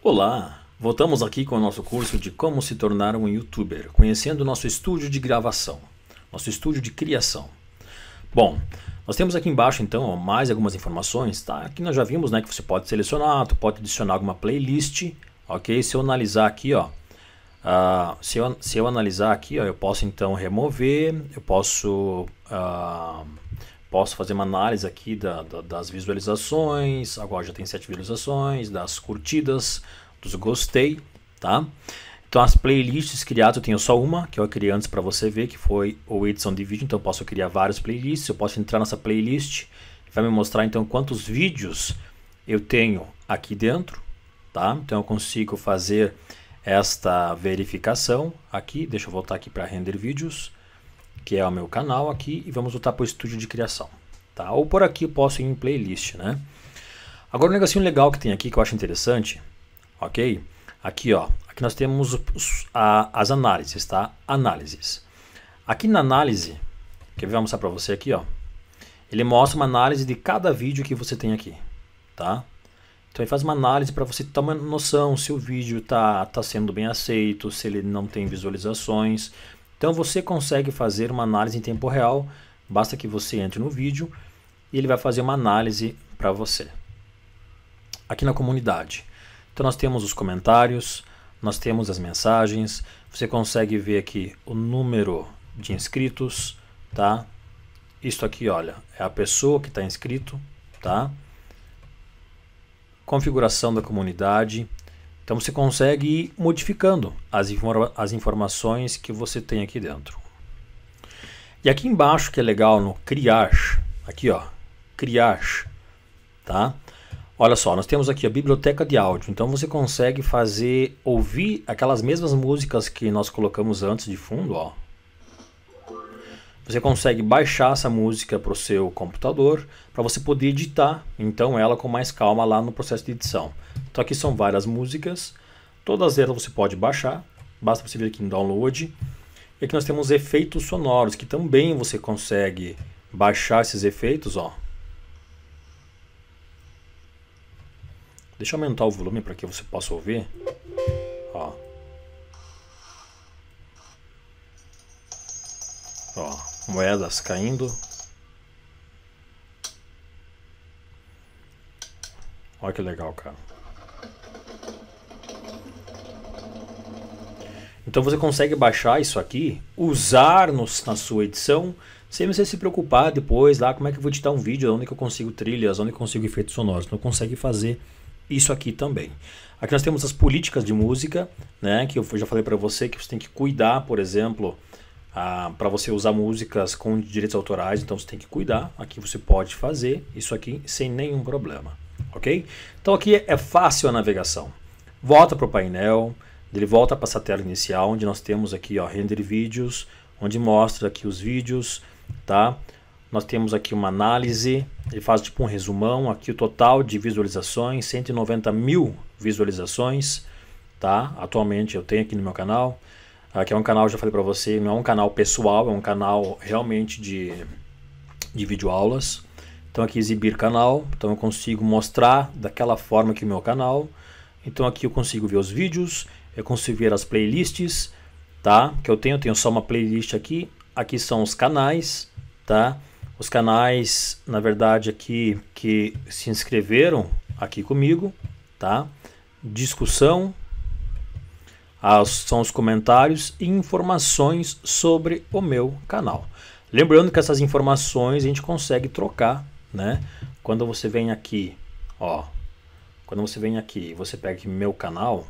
Olá! Voltamos aqui com o nosso curso de como se tornar um youtuber, conhecendo o nosso estúdio de gravação, nosso estúdio de criação. Bom, nós temos aqui embaixo então mais algumas informações, tá? Aqui nós já vimos, né, que você pode selecionar, tu pode adicionar alguma playlist, ok? Se eu analisar aqui, ó, uh, se, eu, se eu analisar aqui, ó, eu posso então remover, eu posso uh, Posso fazer uma análise aqui da, da, das visualizações, agora já tem sete visualizações, das curtidas, dos gostei, tá? Então as playlists criadas, eu tenho só uma, que eu criei antes para você ver, que foi o edição de vídeo, então eu posso criar várias playlists, eu posso entrar nessa playlist, vai me mostrar então quantos vídeos eu tenho aqui dentro, tá? Então eu consigo fazer esta verificação aqui, deixa eu voltar aqui para render vídeos, que é o meu canal aqui, e vamos voltar para o estúdio de criação. Tá? Ou por aqui eu posso ir em playlist, né? Agora um negocinho legal que tem aqui que eu acho interessante, ok? Aqui ó, aqui nós temos os, a, as análises, tá? Análises. Aqui na análise, que eu vou mostrar para você aqui ó, ele mostra uma análise de cada vídeo que você tem aqui, tá? Então ele faz uma análise para você tomar uma noção se o vídeo está tá sendo bem aceito, se ele não tem visualizações. Então você consegue fazer uma análise em tempo real, basta que você entre no vídeo e ele vai fazer uma análise para você. Aqui na comunidade. Então nós temos os comentários, nós temos as mensagens, você consegue ver aqui o número de inscritos, tá? Isto aqui, olha, é a pessoa que está inscrito, tá? Configuração da comunidade, então você consegue ir modificando as, informa as informações que você tem aqui dentro. E aqui embaixo que é legal no criar, aqui ó, criar, tá? Olha só, nós temos aqui a biblioteca de áudio, então você consegue fazer ouvir aquelas mesmas músicas que nós colocamos antes de fundo, ó. Você consegue baixar essa música para o seu computador para você poder editar então ela com mais calma lá no processo de edição. Então aqui são várias músicas, todas elas você pode baixar, basta você vir aqui em download. E aqui nós temos efeitos sonoros, que também você consegue baixar esses efeitos, ó. Deixa eu aumentar o volume para que você possa ouvir. Ó. Ó, moedas caindo. Olha que legal, cara. Então você consegue baixar isso aqui, usar nos, na sua edição, sem você se preocupar depois lá, como é que eu vou editar um vídeo, onde que eu consigo trilhas, onde que eu consigo efeitos sonoros. Então consegue fazer isso aqui também. Aqui nós temos as políticas de música, né, que eu já falei para você que você tem que cuidar, por exemplo, ah, para você usar músicas com direitos autorais, então você tem que cuidar. Aqui você pode fazer isso aqui sem nenhum problema, ok? Então aqui é fácil a navegação. Volta para o painel, ele volta para essa tela inicial, onde nós temos aqui ó, render vídeos, onde mostra aqui os vídeos, tá? Nós temos aqui uma análise, ele faz tipo um resumão, aqui o total de visualizações, 190 mil visualizações, tá? Atualmente eu tenho aqui no meu canal, aqui ah, é um canal, já falei para você, não é um canal pessoal, é um canal realmente de, de videoaulas. Então aqui exibir canal, então eu consigo mostrar daquela forma que o meu canal. Então aqui eu consigo ver os vídeos, eu consigo ver as playlists, tá? Que eu tenho, eu tenho só uma playlist aqui. Aqui são os canais, tá? Os canais, na verdade, aqui que se inscreveram aqui comigo, tá? Discussão, as, ah, são os comentários e informações sobre o meu canal. Lembrando que essas informações a gente consegue trocar, né? Quando você vem aqui, ó, quando você vem aqui, você pega aqui meu canal,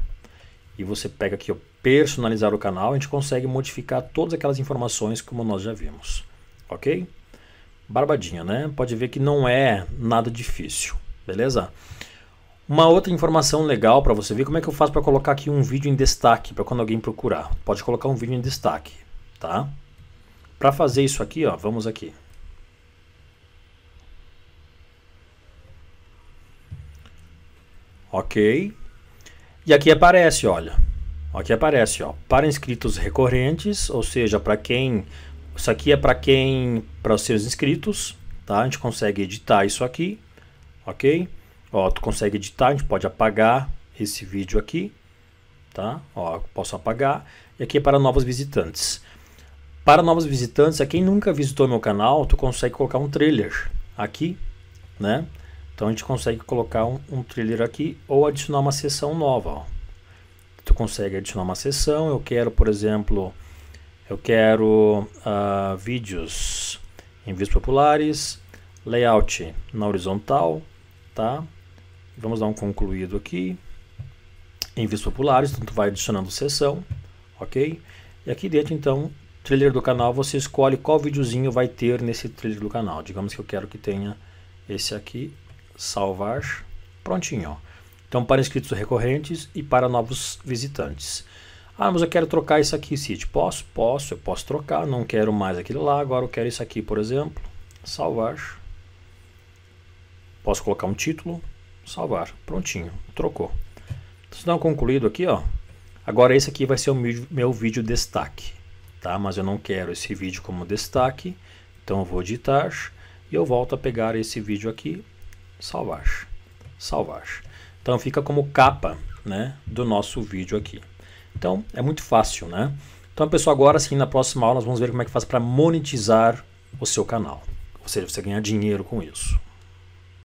e você pega aqui, o personalizar o canal, a gente consegue modificar todas aquelas informações como nós já vimos, ok? Barbadinha, né? Pode ver que não é nada difícil, beleza? Uma outra informação legal para você ver como é que eu faço para colocar aqui um vídeo em destaque para quando alguém procurar. Pode colocar um vídeo em destaque, tá? Para fazer isso aqui, ó, vamos aqui. Ok, e aqui aparece, olha. Aqui aparece, ó, para inscritos recorrentes, ou seja, para quem isso aqui é para quem para os seus inscritos, tá? A gente consegue editar isso aqui, OK? Ó, tu consegue editar, a gente pode apagar esse vídeo aqui, tá? Ó, posso apagar. E aqui é para novos visitantes. Para novos visitantes, a é quem nunca visitou meu canal, tu consegue colocar um trailer aqui, né? Então a gente consegue colocar um, um thriller aqui ou adicionar uma seção nova. Ó. Tu consegue adicionar uma seção. Eu quero, por exemplo, eu quero uh, vídeos em vídeos populares, layout na horizontal, tá? Vamos dar um concluído aqui. Em vídeos populares, então tu vai adicionando seção, ok? E aqui dentro, então, trailer do canal, você escolhe qual videozinho vai ter nesse trailer do canal. Digamos que eu quero que tenha esse aqui salvar, prontinho. Então, para inscritos recorrentes e para novos visitantes. Ah, mas eu quero trocar isso aqui, sítio. Posso? Posso, eu posso trocar. Não quero mais aquilo lá, agora eu quero isso aqui, por exemplo. Salvar. Posso colocar um título. Salvar. Prontinho, trocou. Então, se não concluído aqui, ó. Agora esse aqui vai ser o meu vídeo destaque, tá? Mas eu não quero esse vídeo como destaque, então eu vou editar e eu volto a pegar esse vídeo aqui salvar, salvar. Então fica como capa, né, do nosso vídeo aqui. Então é muito fácil, né? Então pessoal, agora sim na próxima aula nós vamos ver como é que faz para monetizar o seu canal, ou seja, você ganhar dinheiro com isso.